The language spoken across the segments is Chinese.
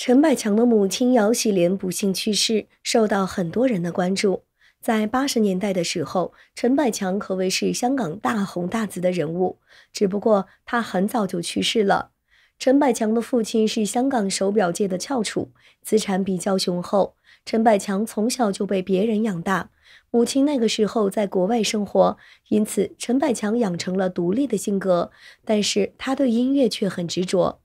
陈百强的母亲姚喜莲不幸去世，受到很多人的关注。在八十年代的时候，陈百强可谓是香港大红大紫的人物，只不过他很早就去世了。陈百强的父亲是香港手表界的翘楚，资产比较雄厚。陈百强从小就被别人养大，母亲那个时候在国外生活，因此陈百强养成了独立的性格。但是他对音乐却很执着。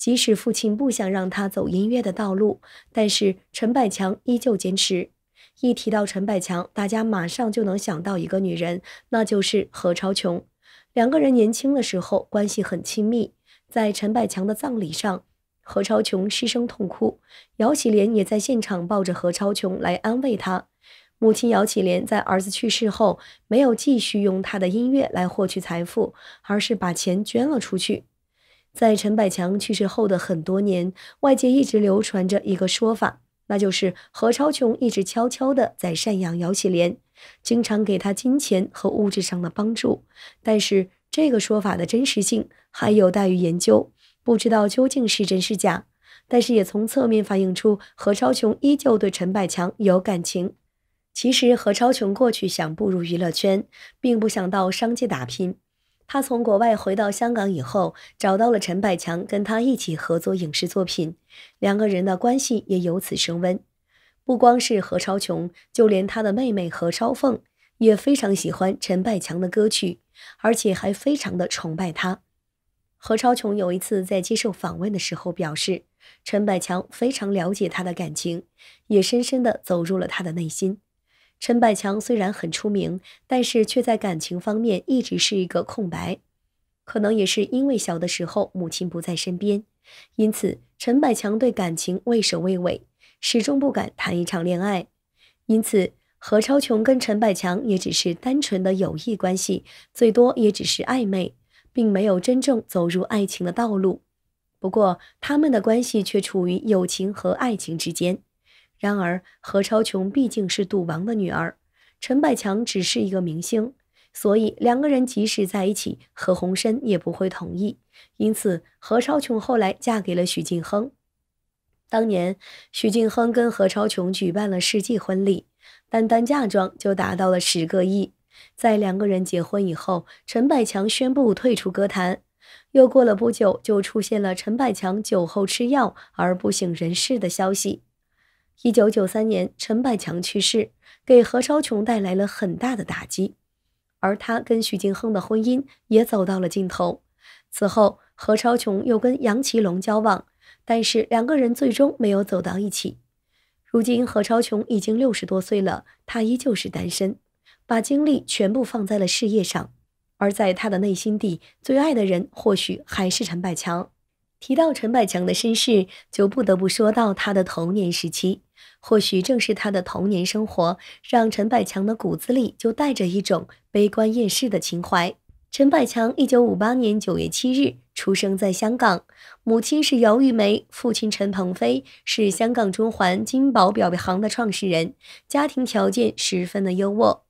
即使父亲不想让他走音乐的道路，但是陈百强依旧坚持。一提到陈百强，大家马上就能想到一个女人，那就是何超琼。两个人年轻的时候关系很亲密。在陈百强的葬礼上，何超琼失声痛哭，姚启莲也在现场抱着何超琼来安慰她。母亲姚启莲在儿子去世后，没有继续用他的音乐来获取财富，而是把钱捐了出去。在陈百强去世后的很多年，外界一直流传着一个说法，那就是何超琼一直悄悄地在赡养姚启莲，经常给她金钱和物质上的帮助。但是这个说法的真实性还有待于研究，不知道究竟是真是假。但是也从侧面反映出何超琼依旧对陈百强有感情。其实何超琼过去想步入娱乐圈，并不想到商界打拼。他从国外回到香港以后，找到了陈百强，跟他一起合作影视作品，两个人的关系也由此升温。不光是何超琼，就连他的妹妹何超凤也非常喜欢陈百强的歌曲，而且还非常的崇拜他。何超琼有一次在接受访问的时候表示，陈百强非常了解他的感情，也深深的走入了他的内心。陈百强虽然很出名，但是却在感情方面一直是一个空白。可能也是因为小的时候母亲不在身边，因此陈百强对感情畏首畏尾，始终不敢谈一场恋爱。因此，何超琼跟陈百强也只是单纯的友谊关系，最多也只是暧昧，并没有真正走入爱情的道路。不过，他们的关系却处于友情和爱情之间。然而，何超琼毕竟是赌王的女儿，陈百强只是一个明星，所以两个人即使在一起，何鸿燊也不会同意。因此，何超琼后来嫁给了许晋亨。当年，许晋亨跟何超琼举办了世纪婚礼，单单嫁妆就达到了十个亿。在两个人结婚以后，陈百强宣布退出歌坛。又过了不久，就出现了陈百强酒后吃药而不省人事的消息。一九九三年，陈百强去世，给何超琼带来了很大的打击，而她跟许晋亨的婚姻也走到了尽头。此后，何超琼又跟杨奇隆交往，但是两个人最终没有走到一起。如今，何超琼已经六十多岁了，她依旧是单身，把精力全部放在了事业上。而在她的内心地，最爱的人或许还是陈百强。提到陈百强的身世，就不得不说到他的童年时期。或许正是他的童年生活，让陈百强的骨子里就带着一种悲观厌世的情怀。陈百强一九五八年九月七日出生在香港，母亲是姚玉梅，父亲陈鹏飞是香港中环金宝表行的创始人，家庭条件十分的优渥。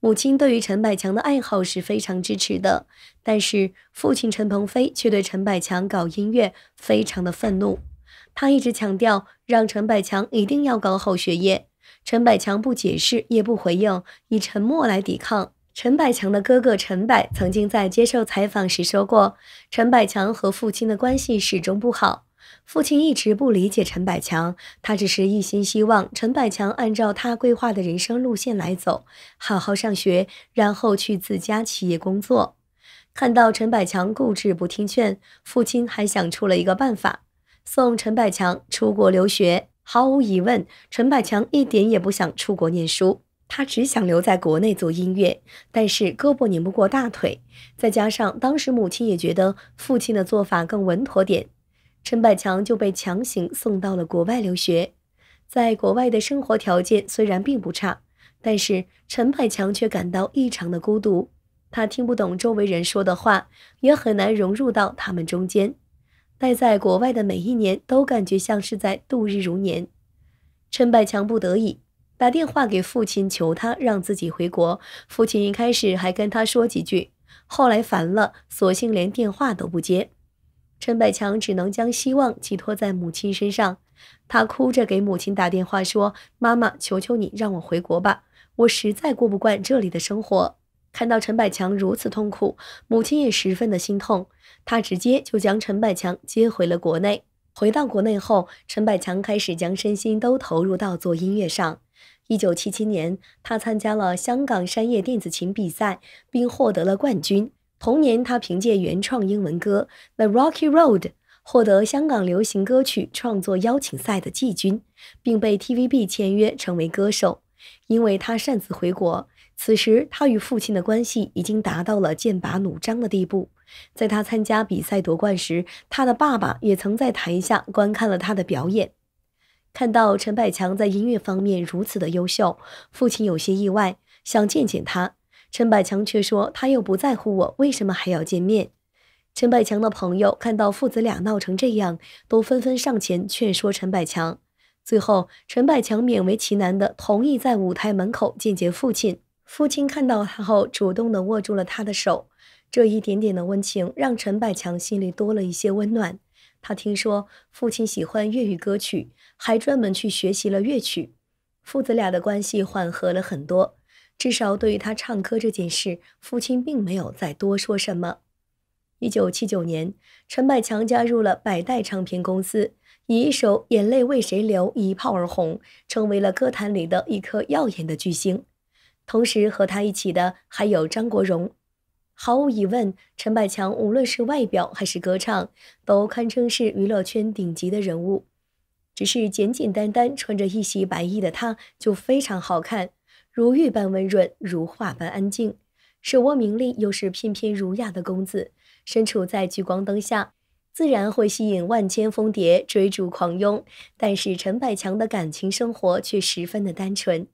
母亲对于陈百强的爱好是非常支持的，但是父亲陈鹏飞却对陈百强搞音乐非常的愤怒。他一直强调让陈百强一定要搞好学业。陈百强不解释也不回应，以沉默来抵抗。陈百强的哥哥陈柏曾经在接受采访时说过，陈百强和父亲的关系始终不好。父亲一直不理解陈百强，他只是一心希望陈百强按照他规划的人生路线来走，好好上学，然后去自家企业工作。看到陈百强固执不听劝，父亲还想出了一个办法，送陈百强出国留学。毫无疑问，陈百强一点也不想出国念书，他只想留在国内做音乐。但是胳膊拧不过大腿，再加上当时母亲也觉得父亲的做法更稳妥点。陈百强就被强行送到了国外留学，在国外的生活条件虽然并不差，但是陈百强却感到异常的孤独。他听不懂周围人说的话，也很难融入到他们中间。待在国外的每一年，都感觉像是在度日如年。陈百强不得已打电话给父亲，求他让自己回国。父亲一开始还跟他说几句，后来烦了，索性连电话都不接。陈百强只能将希望寄托在母亲身上，他哭着给母亲打电话说：“妈妈，求求你让我回国吧，我实在过不惯这里的生活。”看到陈百强如此痛苦，母亲也十分的心痛，他直接就将陈百强接回了国内。回到国内后，陈百强开始将身心都投入到做音乐上。一九七七年，他参加了香港山业电子琴比赛，并获得了冠军。同年，他凭借原创英文歌《The Rocky Road》获得香港流行歌曲创作邀请赛的季军，并被 TVB 签约成为歌手。因为他擅自回国，此时他与父亲的关系已经达到了剑拔弩张的地步。在他参加比赛夺冠时，他的爸爸也曾在台下观看了他的表演。看到陈百强在音乐方面如此的优秀，父亲有些意外，想见见他。陈百强却说：“他又不在乎我，为什么还要见面？”陈百强的朋友看到父子俩闹成这样，都纷纷上前劝说陈百强。最后，陈百强勉为其难的同意在舞台门口见见父亲。父亲看到他后，主动的握住了他的手。这一点点的温情让陈百强心里多了一些温暖。他听说父亲喜欢粤语歌曲，还专门去学习了乐曲。父子俩的关系缓和了很多。至少对于他唱歌这件事，父亲并没有再多说什么。一九七九年，陈百强加入了百代唱片公司，以一首《眼泪为谁流》一炮而红，成为了歌坛里的一颗耀眼的巨星。同时和他一起的还有张国荣。毫无疑问，陈百强无论是外表还是歌唱，都堪称是娱乐圈顶级的人物。只是简简单单穿着一袭白衣的他，就非常好看。如玉般温润，如画般安静，手握名利又是翩翩儒雅的公子，身处在聚光灯下，自然会吸引万千蜂蝶追逐狂拥。但是陈百强的感情生活却十分的单纯。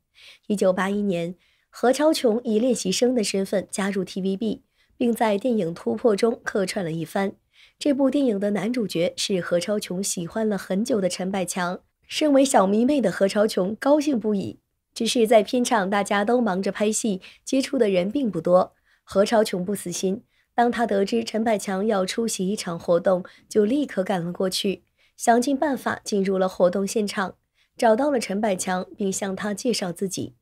一九八一年，何超琼以练习生的身份加入 TVB，并在电影《突破》中客串了一番。这部电影的男主角是何超琼喜欢了很久的陈百强。身为小迷妹的何超琼高兴不已。只是在片场，大家都忙着拍戏，接触的人并不多。何超琼不死心，当他得知陈百强要出席一场活动，就立刻赶了过去，想尽办法进入了活动现场，找到了陈百强，并向他介绍自己。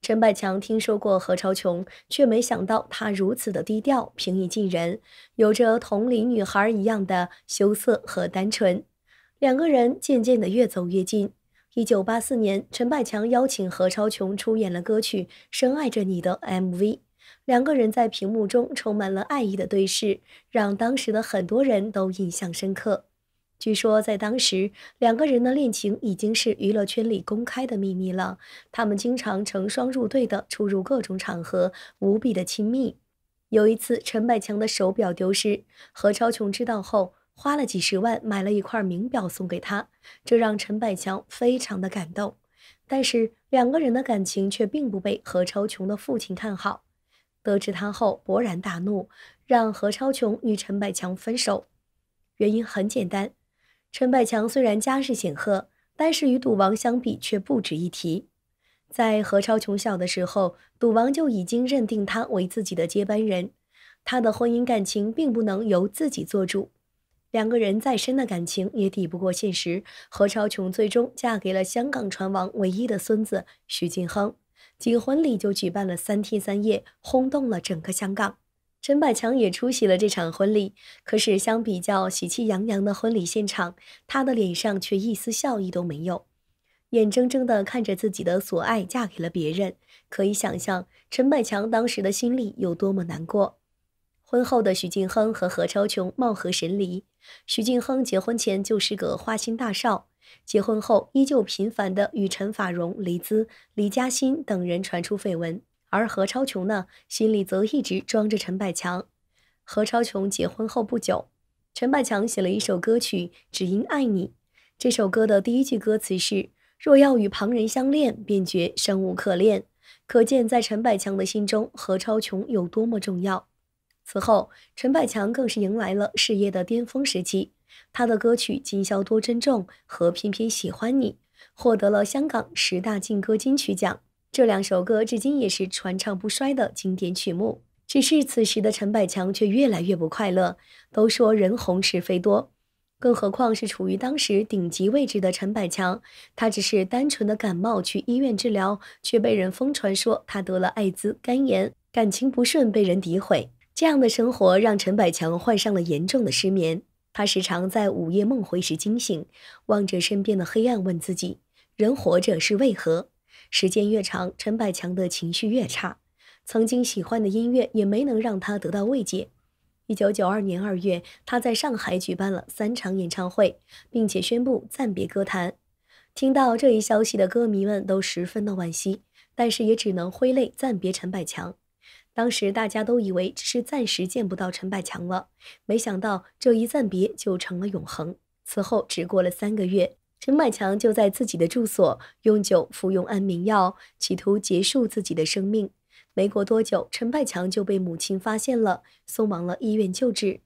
陈百强听说过何超琼，却没想到她如此的低调、平易近人，有着同龄女孩一样的羞涩和单纯，两个人渐渐地越走越近。一九八四年，陈百强邀请何超琼出演了歌曲《深爱着你》的 MV，两个人在屏幕中充满了爱意的对视，让当时的很多人都印象深刻。据说在当时，两个人的恋情已经是娱乐圈里公开的秘密了，他们经常成双入对的出入各种场合，无比的亲密。有一次，陈百强的手表丢失，何超琼知道后。花了几十万买了一块名表送给他，这让陈百强非常的感动。但是两个人的感情却并不被何超琼的父亲看好，得知他后勃然大怒，让何超琼与陈百强分手。原因很简单，陈百强虽然家世显赫，但是与赌王相比却不值一提。在何超琼小的时候，赌王就已经认定他为自己的接班人，他的婚姻感情并不能由自己做主。两个人再深的感情也抵不过现实。何超琼最终嫁给了香港船王唯一的孙子徐晋亨，仅婚礼就举办了三天三夜，轰动了整个香港。陈百强也出席了这场婚礼，可是相比较喜气洋洋的婚礼现场，他的脸上却一丝笑意都没有，眼睁睁地看着自己的所爱嫁给了别人，可以想象陈百强当时的心里有多么难过。婚后的徐晋亨和何超琼貌合神离。徐静亨结婚前就是个花心大少，结婚后依旧频繁的与陈法蓉、黎姿、李嘉欣等人传出绯闻。而何超琼呢，心里则一直装着陈百强。何超琼结婚后不久，陈百强写了一首歌曲《只因爱你》。这首歌的第一句歌词是：“若要与旁人相恋，便觉生无可恋。”可见，在陈百强的心中，何超琼有多么重要。此后，陈百强更是迎来了事业的巅峰时期。他的歌曲《今宵多珍重》和《偏偏喜欢你》获得了香港十大劲歌金曲奖。这两首歌至今也是传唱不衰的经典曲目。只是此时的陈百强却越来越不快乐。都说人红是非多，更何况是处于当时顶级位置的陈百强。他只是单纯的感冒去医院治疗，却被人疯传说他得了艾滋、肝炎，感情不顺，被人诋毁。这样的生活让陈百强患上了严重的失眠，他时常在午夜梦回时惊醒，望着身边的黑暗问自己：人活着是为何？时间越长，陈百强的情绪越差，曾经喜欢的音乐也没能让他得到慰藉。一九九二年二月，他在上海举办了三场演唱会，并且宣布暂别歌坛。听到这一消息的歌迷们都十分的惋惜，但是也只能挥泪暂别陈百强。当时大家都以为只是暂时见不到陈百强了，没想到这一暂别就成了永恒。此后只过了三个月，陈百强就在自己的住所用酒服用安眠药，企图结束自己的生命。没过多久，陈百强就被母亲发现了，送往了医院救治。